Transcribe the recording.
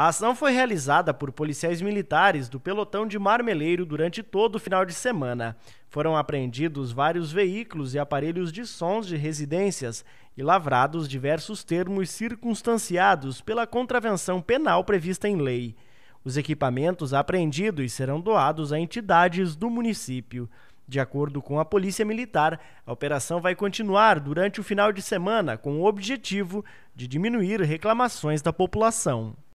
A ação foi realizada por policiais militares do pelotão de Marmeleiro durante todo o final de semana. Foram apreendidos vários veículos e aparelhos de sons de residências e lavrados diversos termos circunstanciados pela contravenção penal prevista em lei. Os equipamentos apreendidos serão doados a entidades do município. De acordo com a Polícia Militar, a operação vai continuar durante o final de semana com o objetivo de diminuir reclamações da população.